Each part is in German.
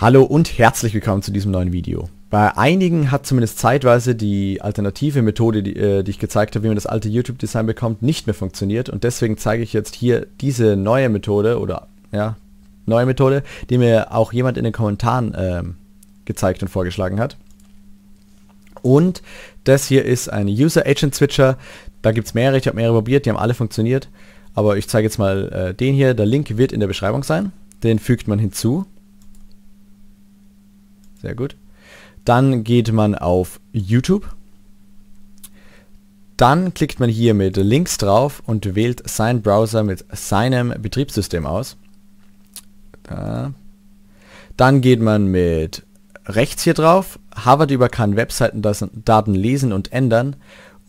Hallo und herzlich willkommen zu diesem neuen Video. Bei einigen hat zumindest zeitweise die alternative Methode, die, äh, die ich gezeigt habe, wie man das alte YouTube-Design bekommt, nicht mehr funktioniert und deswegen zeige ich jetzt hier diese neue Methode oder ja, neue Methode, die mir auch jemand in den Kommentaren äh, gezeigt und vorgeschlagen hat. Und das hier ist ein User Agent Switcher. Da gibt es mehrere, ich habe mehrere probiert, die haben alle funktioniert. Aber ich zeige jetzt mal äh, den hier. Der Link wird in der Beschreibung sein. Den fügt man hinzu sehr gut. Dann geht man auf YouTube. Dann klickt man hier mit links drauf und wählt seinen Browser mit seinem Betriebssystem aus. Da. Dann geht man mit rechts hier drauf, hovert über kann Webseiten das Daten lesen und ändern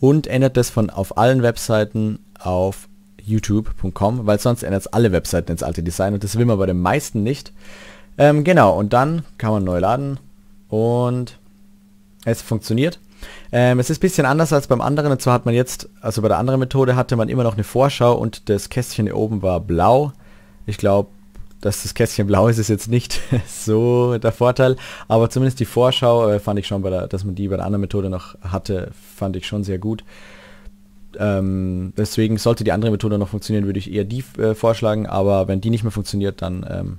und ändert das von auf allen Webseiten auf youtube.com, weil sonst ändert es alle Webseiten ins alte Design und das will man bei den meisten nicht. Ähm, genau, und dann kann man neu laden, und es funktioniert. Ähm, es ist ein bisschen anders als beim anderen. Und zwar hat man jetzt, also bei der anderen Methode hatte man immer noch eine Vorschau und das Kästchen hier oben war blau. Ich glaube, dass das Kästchen blau ist, ist jetzt nicht so der Vorteil. Aber zumindest die Vorschau äh, fand ich schon, bei der, dass man die bei der anderen Methode noch hatte, fand ich schon sehr gut. Ähm, deswegen sollte die andere Methode noch funktionieren, würde ich eher die äh, vorschlagen. Aber wenn die nicht mehr funktioniert, dann ähm,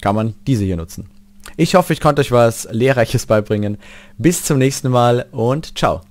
kann man diese hier nutzen. Ich hoffe, ich konnte euch was Lehrreiches beibringen. Bis zum nächsten Mal und ciao.